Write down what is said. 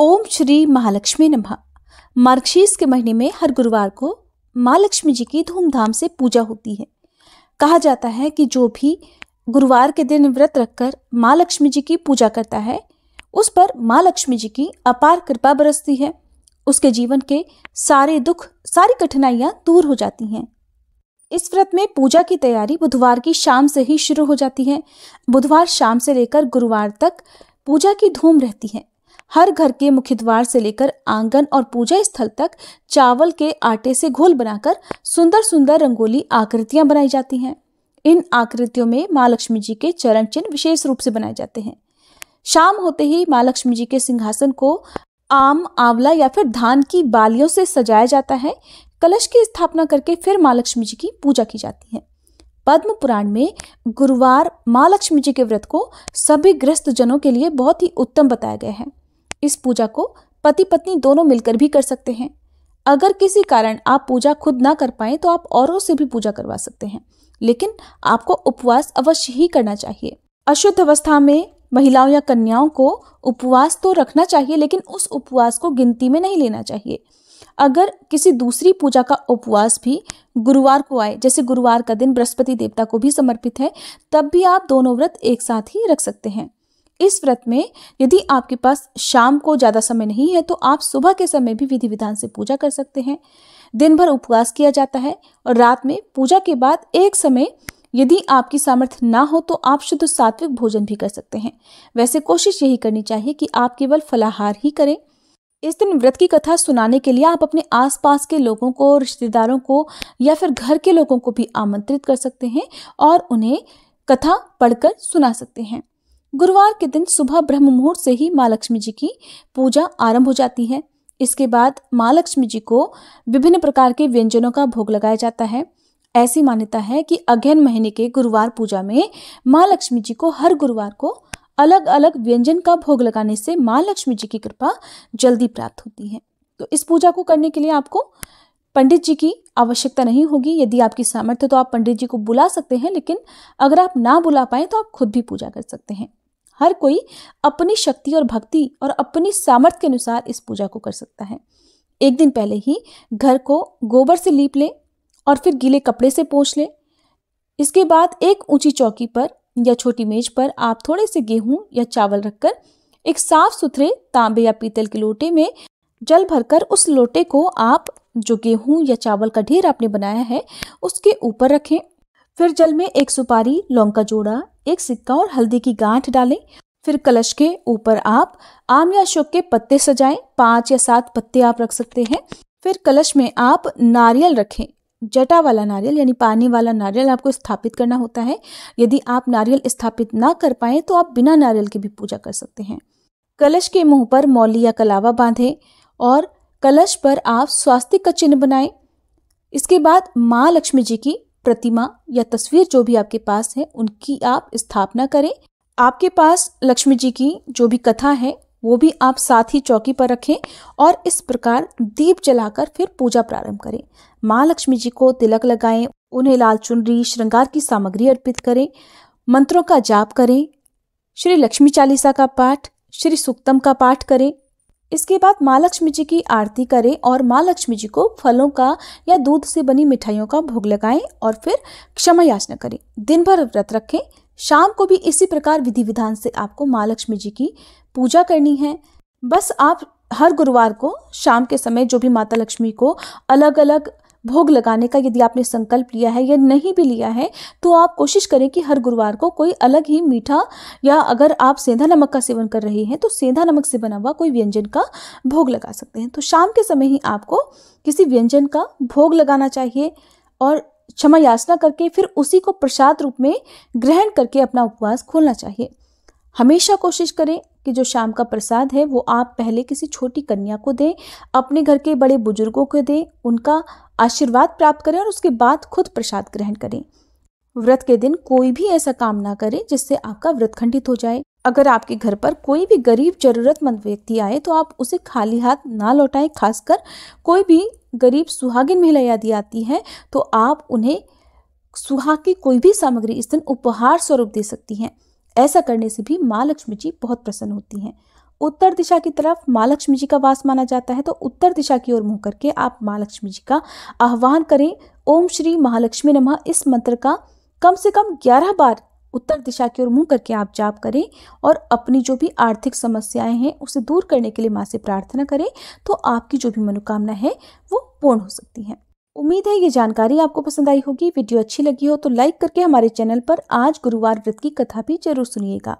ओम श्री महालक्ष्मी नमः मार्गशीर्ष के महीने में हर गुरुवार को माँ लक्ष्मी जी की धूमधाम से पूजा होती है कहा जाता है कि जो भी गुरुवार के दिन व्रत रखकर माँ लक्ष्मी जी की पूजा करता है उस पर माँ लक्ष्मी जी की अपार कृपा बरसती है उसके जीवन के सारे दुख सारी कठिनाइयाँ दूर हो जाती हैं इस व्रत में पूजा की तैयारी बुधवार की शाम से ही शुरू हो जाती है बुधवार शाम से लेकर गुरुवार तक पूजा की धूम रहती है हर घर के मुख्य द्वार से लेकर आंगन और पूजा स्थल तक चावल के आटे से घोल बनाकर सुंदर सुंदर रंगोली आकृतियां बनाई जाती हैं इन आकृतियों में माँ लक्ष्मी जी के चरण चिन्ह विशेष रूप से बनाए जाते हैं शाम होते ही माँ लक्ष्मी जी के सिंहासन को आम आंवला या फिर धान की बालियों से सजाया जाता है कलश की स्थापना करके फिर माँ लक्ष्मी जी की पूजा की जाती है पद्म पुराण में गुरुवार माँ लक्ष्मी जी के व्रत को सभी ग्रस्त जनों के लिए बहुत ही उत्तम बताया गया है इस पूजा को पति पत्नी दोनों मिलकर भी कर सकते हैं अगर किसी कारण आप पूजा खुद ना कर पाए तो आप औरों से भी पूजा करवा सकते हैं लेकिन आपको उपवास अवश्य ही करना चाहिए अशुद्ध अवस्था में महिलाओं या कन्याओं को उपवास तो रखना चाहिए लेकिन उस उपवास को गिनती में नहीं लेना चाहिए अगर किसी दूसरी पूजा का उपवास भी गुरुवार को आए जैसे गुरुवार का दिन बृहस्पति देवता को भी समर्पित है तब भी आप दोनों व्रत एक साथ ही रख सकते हैं इस व्रत में यदि आपके पास शाम को ज़्यादा समय नहीं है तो आप सुबह के समय भी विधि विधान से पूजा कर सकते हैं दिन भर उपवास किया जाता है और रात में पूजा के बाद एक समय यदि आपकी सामर्थ्य ना हो तो आप शुद्ध सात्विक भोजन भी कर सकते हैं वैसे कोशिश यही करनी चाहिए कि आप केवल फलाहार ही करें इस दिन व्रत की कथा सुनाने के लिए आप अपने आसपास के लोगों को रिश्तेदारों को या फिर घर के लोगों को भी आमंत्रित कर सकते हैं और उन्हें कथा पढ़कर सुना सकते हैं गुरुवार के दिन सुबह ब्रह्म मुहूर्त से ही माँ लक्ष्मी जी की पूजा आरंभ हो जाती है इसके बाद माँ लक्ष्मी जी को विभिन्न प्रकार के व्यंजनों का भोग लगाया जाता है ऐसी मान्यता है कि अगहन महीने के गुरुवार पूजा में माँ लक्ष्मी जी को हर गुरुवार को अलग अलग व्यंजन का भोग लगाने से माँ लक्ष्मी जी की कृपा जल्दी प्राप्त होती है तो इस पूजा को करने के लिए आपको पंडित जी की आवश्यकता नहीं होगी यदि आपकी सामर्थ्य तो आप पंडित जी को बुला सकते हैं लेकिन अगर आप ना बुला पाए तो आप खुद भी पूजा कर सकते हैं हर कोई अपनी शक्ति और भक्ति और अपनी सामर्थ्य के अनुसार इस पूजा को कर सकता है एक दिन पहले ही घर को गोबर से लीप लें और फिर गीले कपड़े से पोंछ लें इसके बाद एक ऊंची चौकी पर या छोटी मेज पर आप थोड़े से गेहूं या चावल रखकर एक साफ सुथरे तांबे या पीतल के लोटे में जल भरकर उस लोटे को आप जो गेहूं या चावल का ढेर आपने बनाया है उसके ऊपर रखें फिर जल में एक सुपारी लौंग का जोड़ा एक सिक्का और हल्दी की गांठ डालें फिर कलश के ऊपर आप आम या अशोक के पत्ते सजाएं पांच या सात पत्ते आप रख सकते हैं फिर कलश में आप नारियल रखें जटा वाला नारियल यानी पानी वाला नारियल आपको स्थापित करना होता है यदि आप नारियल स्थापित ना कर पाए तो आप बिना नारियल की भी पूजा कर सकते हैं कलश के मुंह पर मौली या कलावा बांधें और कलश पर आप स्वास्थ्य का चिन्ह बनाएं इसके बाद माँ लक्ष्मी जी की प्रतिमा या तस्वीर जो भी आपके पास है उनकी आप स्थापना करें आपके पास लक्ष्मी जी की जो भी कथा है वो भी आप साथ ही चौकी पर रखें और इस प्रकार दीप जलाकर फिर पूजा प्रारंभ करें माँ लक्ष्मी जी को तिलक लगाएं उन्हें लाल चुनरी श्रृंगार की सामग्री अर्पित करें मंत्रों का जाप करें श्री लक्ष्मी चालीसा का पाठ श्री सुक्तम का पाठ करें इसके बाद माँ लक्ष्मी जी की आरती करें और माँ लक्ष्मी जी को फलों का या दूध से बनी मिठाइयों का भोग लगाएं और फिर क्षमा याचना करें दिन भर व्रत रखें शाम को भी इसी प्रकार विधि विधान से आपको माँ लक्ष्मी जी की पूजा करनी है बस आप हर गुरुवार को शाम के समय जो भी माता लक्ष्मी को अलग अलग भोग लगाने का यदि आपने संकल्प लिया है या नहीं भी लिया है तो आप कोशिश करें कि हर गुरुवार को कोई अलग ही मीठा या अगर आप सेंधा नमक का सेवन कर रहे हैं तो सेंधा नमक से बना हुआ कोई व्यंजन का भोग लगा सकते हैं तो शाम के समय ही आपको किसी व्यंजन का भोग लगाना चाहिए और क्षमा याचना करके फिर उसी को प्रसाद रूप में ग्रहण करके अपना उपवास खोलना चाहिए हमेशा कोशिश करें कि जो शाम का प्रसाद है वो आप पहले किसी छोटी कन्या को दें अपने घर के बड़े बुजुर्गों को दें उनका आशीर्वाद प्राप्त करें और उसके बाद खुद प्रसाद ग्रहण करें व्रत के दिन कोई भी ऐसा काम ना करें जिससे आपका व्रत खंडित हो जाए अगर आपके घर पर कोई भी गरीब जरूरतमंद व्यक्ति आए तो आप उसे खाली हाथ ना लौटाएं खासकर कोई भी गरीब सुहागिन महिला यदि आती है तो आप उन्हें सुहाग की कोई भी सामग्री इस दिन उपहार स्वरूप दे सकती हैं ऐसा करने से भी माँ लक्ष्मी जी बहुत प्रसन्न होती हैं उत्तर दिशा की तरफ माँ लक्ष्मी जी का वास माना जाता है तो उत्तर दिशा की ओर मुंह करके आप माँ लक्ष्मी जी का आह्वान करें ओम श्री महालक्ष्मी नमः इस मंत्र का कम से कम ग्यारह बार उत्तर दिशा की ओर मुंह करके आप जाप करें और अपनी जो भी आर्थिक समस्याएं हैं उसे दूर करने के लिए माँ से प्रार्थना करें तो आपकी जो भी मनोकामना है वो पूर्ण हो सकती है उम्मीद है ये जानकारी आपको पसंद आई होगी वीडियो अच्छी लगी हो तो लाइक करके हमारे चैनल पर आज गुरुवार व्रत की कथा भी जरूर सुनिएगा